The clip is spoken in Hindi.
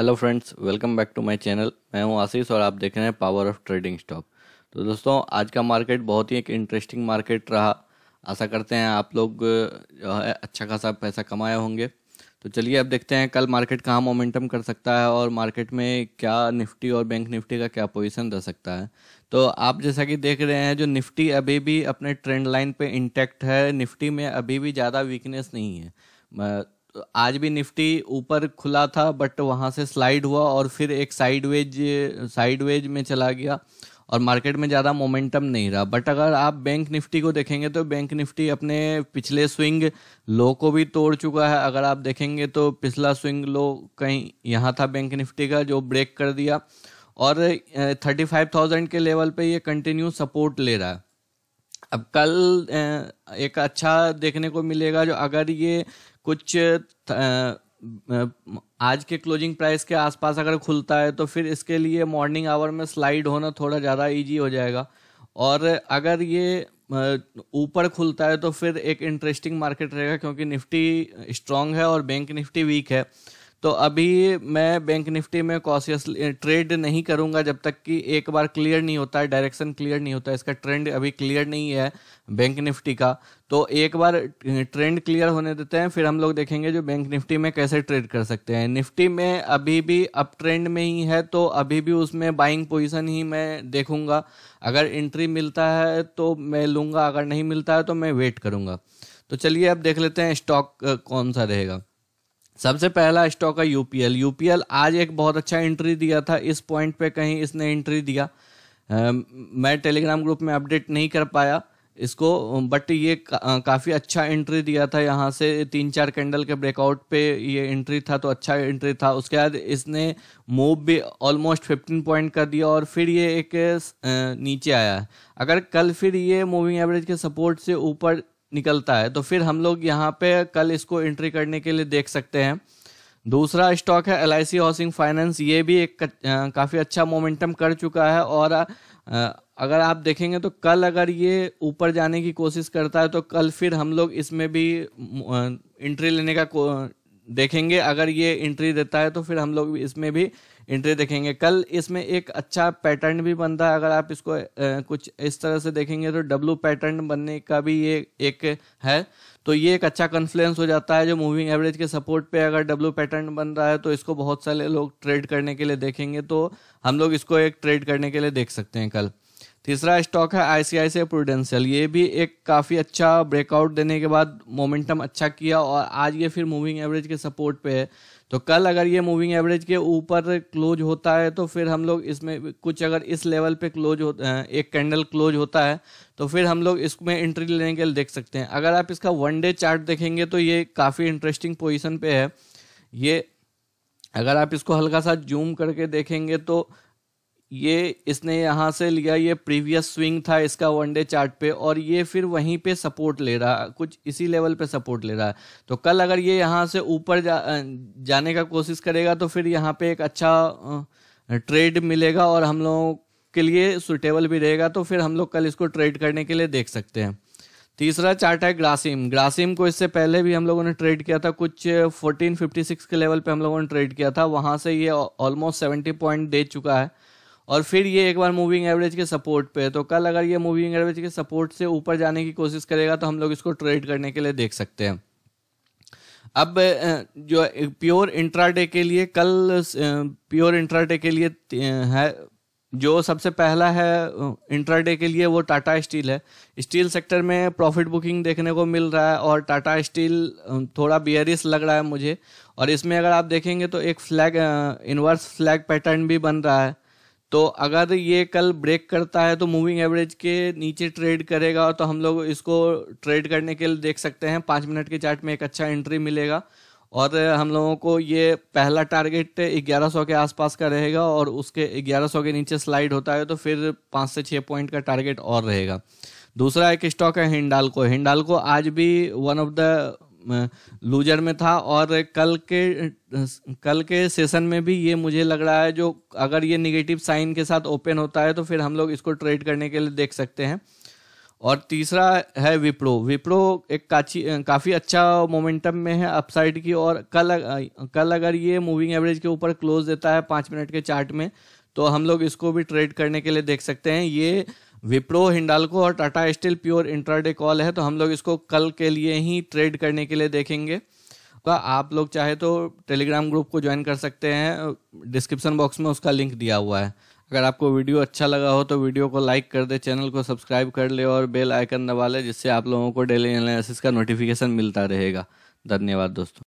hello friends welcome back to my channel मैं हूं आशीष और आप देख रहे हैं पावर ऑफ ट्रेडिंग स्टॉक तो दोस्तों आज का मार्केट बहुत ही एक इंटरेस्टिंग मार्केट रहा आशा करते हैं आप लोग जो है अच्छा खासा पैसा कमाए होंगे तो चलिए अब देखते हैं कल मार्केट कहाँ मोमेंटम कर सकता है और मार्केट में क्या निफ्टी और बैंक निफ्टी का क्या पोजिशन रह सकता है तो आप जैसा कि देख रहे हैं जो निफ्टी अभी भी अपने ट्रेंड लाइन पर इंटैक्ट है निफ्टी में अभी भी ज़्यादा वीकनेस नहीं है आज भी निफ्टी ऊपर खुला था बट वहां से स्लाइड हुआ और फिर एक साइडवेज साइडवेज में चला गया और मार्केट में ज़्यादा मोमेंटम नहीं रहा बट अगर आप बैंक निफ्टी को देखेंगे तो बैंक निफ्टी अपने पिछले स्विंग लो को भी तोड़ चुका है अगर आप देखेंगे तो पिछला स्विंग लो कहीं यहाँ था बैंक निफ्टी का जो ब्रेक कर दिया और थर्टी फाइव थाउजेंड के लेवल पे ये कंटिन्यू सपोर्ट ले रहा है अब कल एक अच्छा देखने को मिलेगा जो अगर ये कुछ आज के क्लोजिंग प्राइस के आसपास अगर खुलता है तो फिर इसके लिए मॉर्निंग आवर में स्लाइड होना थोड़ा ज़्यादा इजी हो जाएगा और अगर ये ऊपर खुलता है तो फिर एक इंटरेस्टिंग मार्केट रहेगा क्योंकि निफ्टी स्ट्रांग है और बैंक निफ्टी वीक है तो अभी मैं बैंक निफ्टी में कॉशियस ट्रेड eh, नहीं करूंगा जब तक कि एक बार क्लियर नहीं होता है डायरेक्शन क्लियर नहीं होता इसका ट्रेंड अभी क्लियर नहीं है बैंक निफ्टी का तो एक बार ट्रेंड eh, क्लियर होने देते हैं फिर हम लोग देखेंगे जो बैंक निफ्टी में कैसे ट्रेड कर सकते हैं निफ्टी में अभी भी अप ट्रेंड में ही है तो अभी भी उसमें बाइंग पोजिशन ही मैं देखूंगा अगर एंट्री मिलता है तो मैं लूँगा अगर नहीं मिलता है तो मैं वेट करूँगा तो चलिए अब देख लेते हैं स्टॉक eh, कौन सा रहेगा सबसे पहला स्टॉक है यूपीएल यूपीएल आज एक बहुत अच्छा एंट्री दिया था इस पॉइंट पे कहीं इसने एंट्री दिया आ, मैं टेलीग्राम ग्रुप में अपडेट नहीं कर पाया इसको बट ये का, काफ़ी अच्छा एंट्री दिया था यहाँ से तीन चार कैंडल के ब्रेकआउट पे ये एंट्री था तो अच्छा एंट्री था उसके बाद इसने मूव भी ऑलमोस्ट 15 पॉइंट कर दिया और फिर ये एक नीचे आया है अगर कल फिर ये मूविंग एवरेज के सपोर्ट से ऊपर निकलता है तो फिर हम लोग यहाँ पे कल इसको एंट्री करने के लिए देख सकते हैं दूसरा स्टॉक है एल हाउसिंग फाइनेंस ये भी एक काफ़ी अच्छा मोमेंटम कर चुका है और अगर आप देखेंगे तो कल अगर ये ऊपर जाने की कोशिश करता है तो कल फिर हम लोग इसमें भी एंट्री लेने का देखेंगे अगर ये एंट्री देता है तो फिर हम लोग इसमें भी एंट्री देखेंगे कल इसमें एक अच्छा पैटर्न भी बनता है अगर आप इसको कुछ इस तरह से देखेंगे तो डब्लू पैटर्न बनने का भी ये एक है तो ये एक अच्छा कन्फ्लुएंस हो जाता है जो मूविंग एवरेज के सपोर्ट पे अगर डब्लू पैटर्न बन रहा है तो इसको बहुत सारे लोग ट्रेड करने के लिए देखेंगे तो हम लोग इसको एक ट्रेड करने के लिए देख सकते हैं कल तीसरा स्टॉक है आईसीआईसीआई प्रोडेंशियल ये भी एक काफ़ी अच्छा ब्रेकआउट देने के बाद मोमेंटम अच्छा किया और आज ये फिर मूविंग एवरेज के सपोर्ट पे है तो कल अगर ये मूविंग एवरेज के ऊपर क्लोज होता है तो फिर हम लोग इसमें कुछ अगर इस लेवल पे क्लोज हो एक कैंडल क्लोज होता है तो फिर हम लोग इसमें एंट्री लेने के लिए देख सकते हैं अगर आप इसका वन डे चार्ट देखेंगे तो ये काफ़ी इंटरेस्टिंग पोजिशन पे है ये अगर आप इसको हल्का सा जूम करके देखेंगे तो ये इसने यहाँ से लिया ये प्रीवियस स्विंग था इसका वनडे चार्ट पे और ये फिर वहीं पे सपोर्ट ले रहा कुछ इसी लेवल पे सपोर्ट ले रहा है तो कल अगर ये यहाँ से ऊपर जा, जाने का कोशिश करेगा तो फिर यहाँ पे एक अच्छा ट्रेड मिलेगा और हम लोगों के लिए सुटेबल भी रहेगा तो फिर हम लोग कल इसको ट्रेड करने के लिए देख सकते हैं तीसरा चार्ट है ग्रासिम ग्रासिम को इससे पहले भी हम लोगों ने ट्रेड किया था कुछ 1456 के लेवल पे हम लोगों ने ट्रेड किया था वहाँ से ये ऑलमोस्ट 70 पॉइंट दे चुका है और फिर ये एक बार मूविंग एवरेज के सपोर्ट पे तो कल अगर ये मूविंग एवरेज के सपोर्ट से ऊपर जाने की कोशिश करेगा तो हम लोग इसको ट्रेड करने के लिए देख सकते हैं अब जो प्योर इंट्राडे के लिए कल प्योर इंट्राडे के लिए है जो सबसे पहला है इंट्राडे के लिए वो टाटा स्टील है स्टील सेक्टर में प्रॉफिट बुकिंग देखने को मिल रहा है और टाटा स्टील थोड़ा बियरिस लग रहा है मुझे और इसमें अगर आप देखेंगे तो एक फ्लैग इनवर्स फ्लैग पैटर्न भी बन रहा है तो अगर ये कल ब्रेक करता है तो मूविंग एवरेज के नीचे ट्रेड करेगा तो हम लोग इसको ट्रेड करने के लिए देख सकते हैं पाँच मिनट के चार्ट में एक अच्छा एंट्री मिलेगा और हम लोगों को ये पहला टारगेट 1100 के आसपास का रहेगा और उसके 1100 के नीचे स्लाइड होता है तो फिर पाँच से छः पॉइंट का टारगेट और रहेगा दूसरा एक स्टॉक है हिंडाल को हिंडाल को आज भी वन ऑफ द लूजर में था और कल के कल के सेशन में भी ये मुझे लग रहा है जो अगर ये निगेटिव साइन के साथ ओपन होता है तो फिर हम लोग इसको ट्रेड करने के लिए देख सकते हैं और तीसरा है विप्रो विप्रो एक काची काफ़ी अच्छा मोमेंटम में है अपसाइड की और कल कल अगर ये मूविंग एवरेज के ऊपर क्लोज देता है पाँच मिनट के चार्ट में तो हम लोग इसको भी ट्रेड करने के लिए देख सकते हैं ये विप्रो हिंडालको और Tata steel pure intraday call है तो हम लोग इसको कल के लिए ही ट्रेड करने के लिए देखेंगे तो आप लोग चाहे तो टेलीग्राम ग्रुप को ज्वाइन कर सकते हैं डिस्क्रिप्शन बॉक्स में उसका लिंक दिया हुआ है अगर आपको वीडियो अच्छा लगा हो तो वीडियो को लाइक कर दे चैनल को सब्सक्राइब कर ले और बेल आइकन दबा ले जिससे आप लोगों को डेली एनालिसिस का नोटिफिकेशन मिलता रहेगा धन्यवाद दोस्तों